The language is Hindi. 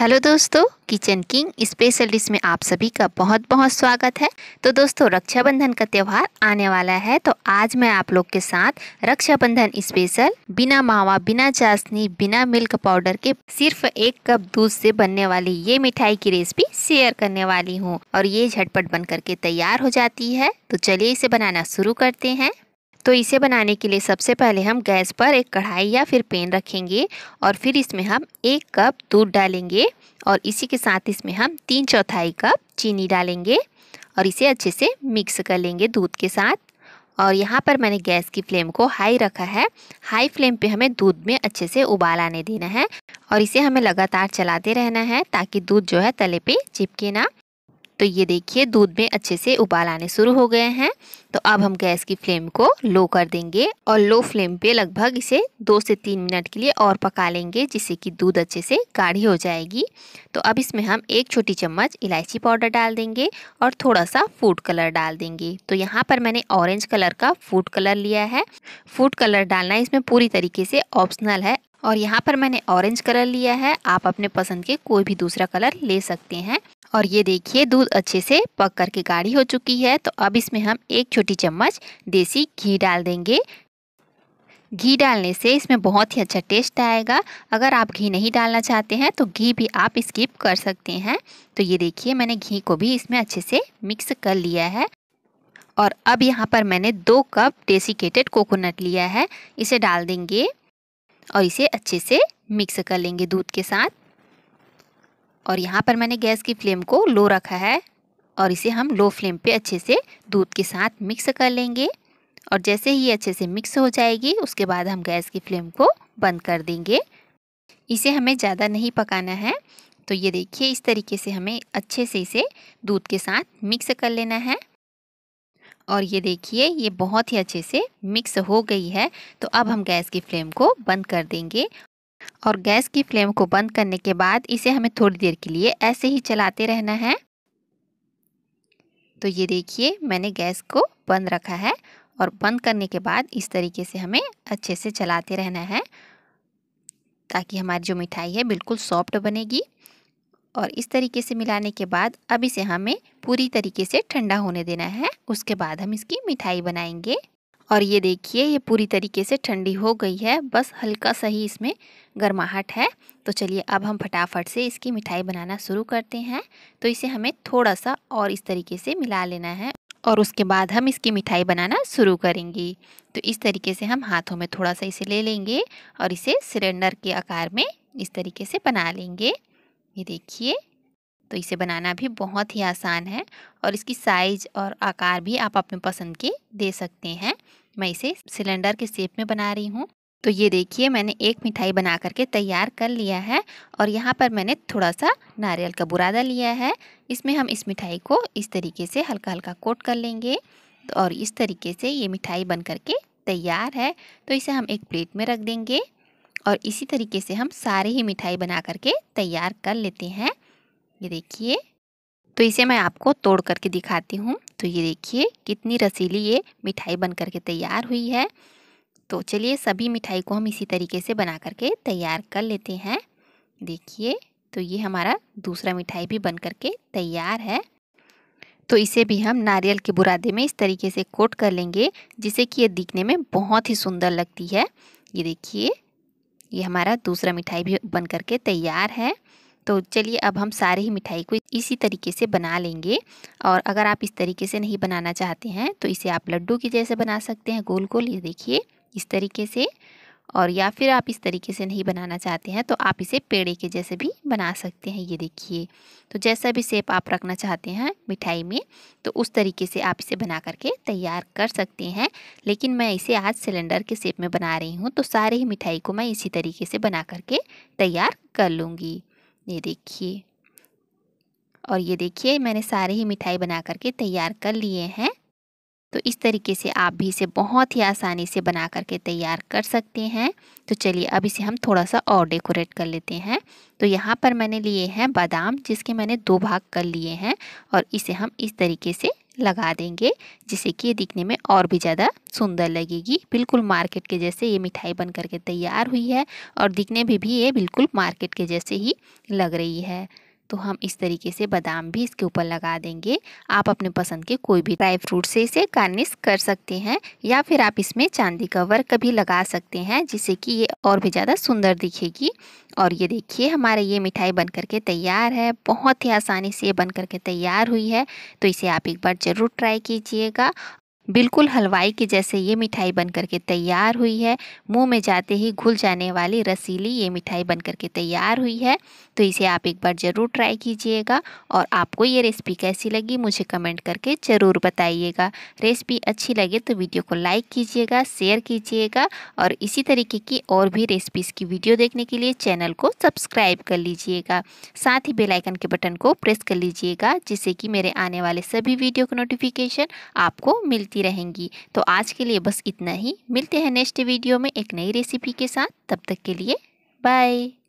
हेलो दोस्तों किचन किंग स्पेशल डिश में आप सभी का बहुत बहुत स्वागत है तो दोस्तों रक्षाबंधन का त्यौहार आने वाला है तो आज मैं आप लोग के साथ रक्षाबंधन स्पेशल बिना मावा बिना चाशनी बिना मिल्क पाउडर के सिर्फ एक कप दूध से बनने वाली ये मिठाई की रेसिपी शेयर करने वाली हूँ और ये झटपट बन करके तैयार हो जाती है तो चलिए इसे बनाना शुरू करते हैं तो इसे बनाने के लिए सबसे पहले हम गैस पर एक कढ़ाई या फिर पेन रखेंगे और फिर इसमें हम एक कप दूध डालेंगे और इसी के साथ इसमें हम तीन चौथाई कप चीनी डालेंगे और इसे अच्छे से मिक्स कर लेंगे दूध के साथ और यहाँ पर मैंने गैस की फ्लेम को हाई रखा है हाई फ्लेम पे हमें दूध में अच्छे से उबाल आने देना है और इसे हमें लगातार चलाते रहना है ताकि दूध जो है तले पे चिपके ना तो ये देखिए दूध में अच्छे से उबाल आने शुरू हो गए हैं तो अब हम गैस की फ्लेम को लो कर देंगे और लो फ्लेम पे लगभग इसे दो से तीन मिनट के लिए और पका लेंगे जिससे कि दूध अच्छे से गाढ़ी हो जाएगी तो अब इसमें हम एक छोटी चम्मच इलायची पाउडर डाल देंगे और थोड़ा सा फूड कलर डाल देंगे तो यहाँ पर मैंने ऑरेंज कलर का फूड कलर लिया है फूड कलर डालना इसमें पूरी तरीके से ऑप्शनल है और यहाँ पर मैंने ऑरेंज कलर लिया है आप अपने पसंद के कोई भी दूसरा कलर ले सकते हैं और ये देखिए दूध अच्छे से पक कर के गाढ़ी हो चुकी है तो अब इसमें हम एक छोटी चम्मच देसी घी डाल देंगे घी डालने से इसमें बहुत ही अच्छा टेस्ट आएगा अगर आप घी नहीं डालना चाहते हैं तो घी भी आप स्किप कर सकते हैं तो ये देखिए मैंने घी को भी इसमें अच्छे से मिक्स कर लिया है और अब यहाँ पर मैंने दो कप डेसिकेटेड कोकोनट लिया है इसे डाल देंगे और इसे अच्छे से मिक्स कर लेंगे दूध के साथ और यहाँ पर मैंने गैस की फ्लेम को लो रखा है और इसे हम लो फ्लेम पे अच्छे से दूध के साथ मिक्स कर लेंगे और जैसे ही अच्छे से मिक्स हो जाएगी उसके बाद हम गैस की फ्लेम को बंद कर देंगे इसे हमें ज़्यादा नहीं पकाना है तो ये देखिए इस तरीके से हमें अच्छे से इसे दूध के साथ मिक्स कर लेना है और ये देखिए ये बहुत ही अच्छे से मिक्स हो गई है तो अब हम गैस की फ्लेम को बंद कर देंगे और गैस की फ्लेम को बंद करने के बाद इसे हमें थोड़ी देर के लिए ऐसे ही चलाते रहना है तो ये देखिए मैंने गैस को बंद रखा है और बंद करने के बाद इस तरीके से हमें अच्छे से चलाते रहना है ताकि हमारी जो मिठाई है बिल्कुल सॉफ्ट बनेगी और इस तरीके से मिलाने के बाद अब इसे हमें पूरी तरीके से ठंडा होने देना है उसके बाद हम इसकी मिठाई बनाएंगे और ये देखिए ये पूरी तरीके से ठंडी हो गई है बस हल्का सा ही इसमें गर्माहट है तो चलिए अब हम फटाफट से इसकी मिठाई बनाना शुरू करते हैं तो इसे हमें थोड़ा सा और इस तरीके से मिला लेना है और उसके बाद हम इसकी मिठाई बनाना शुरू करेंगे तो इस तरीके से हम हाथों में थोड़ा सा इसे ले लेंगे और इसे सिलेंडर के आकार में इस तरीके से बना लेंगे ये देखिए तो इसे बनाना भी बहुत ही आसान है और इसकी साइज और आकार भी आप अपने पसंद के दे सकते हैं मैं इसे सिलेंडर के शेप में बना रही हूँ तो ये देखिए मैंने एक मिठाई बना करके तैयार कर लिया है और यहाँ पर मैंने थोड़ा सा नारियल का बुरादा लिया है इसमें हम इस मिठाई को इस तरीके से हल्का हल्का कोट कर लेंगे तो और इस तरीके से ये मिठाई बन करके तैयार है तो इसे हम एक प्लेट में रख देंगे और इसी तरीके से हम सारे ही मिठाई बना करके तैयार कर लेते हैं ये देखिए तो इसे मैं आपको तोड़ करके दिखाती हूँ तो ये देखिए कितनी रसीली ये मिठाई बन करके तैयार हुई है तो चलिए सभी मिठाई को हम इसी तरीके से बना करके तैयार कर लेते हैं देखिए तो ये हमारा दूसरा मिठाई भी बन करके तैयार है तो इसे भी हम नारियल के बुरादे में इस तरीके से कोट कर लेंगे जिससे कि ये दिखने में बहुत ही सुंदर लगती है ये देखिए ये हमारा दूसरा मिठाई भी बन करके तैयार है तो चलिए अब हम सारे ही मिठाई को इसी तरीके से बना लेंगे और अगर आप इस तरीके से नहीं बनाना चाहते हैं तो इसे आप लड्डू की जैसे बना सकते हैं गोल गोल ये देखिए इस तरीके से और या फिर आप इस तरीके से नहीं बनाना चाहते हैं तो आप इसे पेड़े के जैसे भी बना सकते हैं ये देखिए तो जैसा भी सेप आप रखना चाहते हैं मिठाई में तो उस तरीके से आप इसे बना करके तैयार कर सकते हैं लेकिन मैं इसे आज सिलेंडर के सेप में बना रही हूँ तो सारे ही मिठाई को मैं इसी तरीके से बना करके तैयार कर लूँगी ये देखिए और ये देखिए मैंने सारे ही मिठाई बना करके तैयार कर लिए हैं तो इस तरीके से आप भी इसे बहुत ही आसानी से बना करके तैयार कर सकते हैं तो चलिए अब इसे हम थोड़ा सा और डेकोरेट कर लेते हैं तो यहाँ पर मैंने लिए हैं बादाम जिसके मैंने दो भाग कर लिए हैं और इसे हम इस तरीके से लगा देंगे जिससे कि ये दिखने में और भी ज़्यादा सुंदर लगेगी बिल्कुल मार्केट के जैसे ये मिठाई बन करके तैयार हुई है और दिखने में भी, भी ये बिल्कुल मार्केट के जैसे ही लग रही है तो हम इस तरीके से बादाम भी इसके ऊपर लगा देंगे आप अपने पसंद के कोई भी ड्राई फ्रूट से इसे गार्निश कर सकते हैं या फिर आप इसमें चांदी का वर्क भी लगा सकते हैं जिससे कि ये और भी ज़्यादा सुंदर दिखेगी और ये देखिए हमारा ये मिठाई बन करके तैयार है बहुत ही आसानी से ये बन करके तैयार हुई है तो इसे आप एक बार ज़रूर ट्राई कीजिएगा बिल्कुल हलवाई के जैसे ये मिठाई बन करके तैयार हुई है मुंह में जाते ही घुल जाने वाली रसीली ये मिठाई बन करके तैयार हुई है तो इसे आप एक बार ज़रूर ट्राई कीजिएगा और आपको ये रेसिपी कैसी लगी मुझे कमेंट करके ज़रूर बताइएगा रेसिपी अच्छी लगे तो वीडियो को लाइक कीजिएगा शेयर कीजिएगा और इसी तरीके की और भी रेसिपीज़ की वीडियो देखने के लिए चैनल को सब्सक्राइब कर लीजिएगा साथ ही बेलाइकन के बटन को प्रेस कर लीजिएगा जिससे कि मेरे आने वाले सभी वीडियो का नोटिफिकेशन आपको मिल मिलती रहेंगी तो आज के लिए बस इतना ही मिलते हैं नेक्स्ट वीडियो में एक नई रेसिपी के साथ तब तक के लिए बाय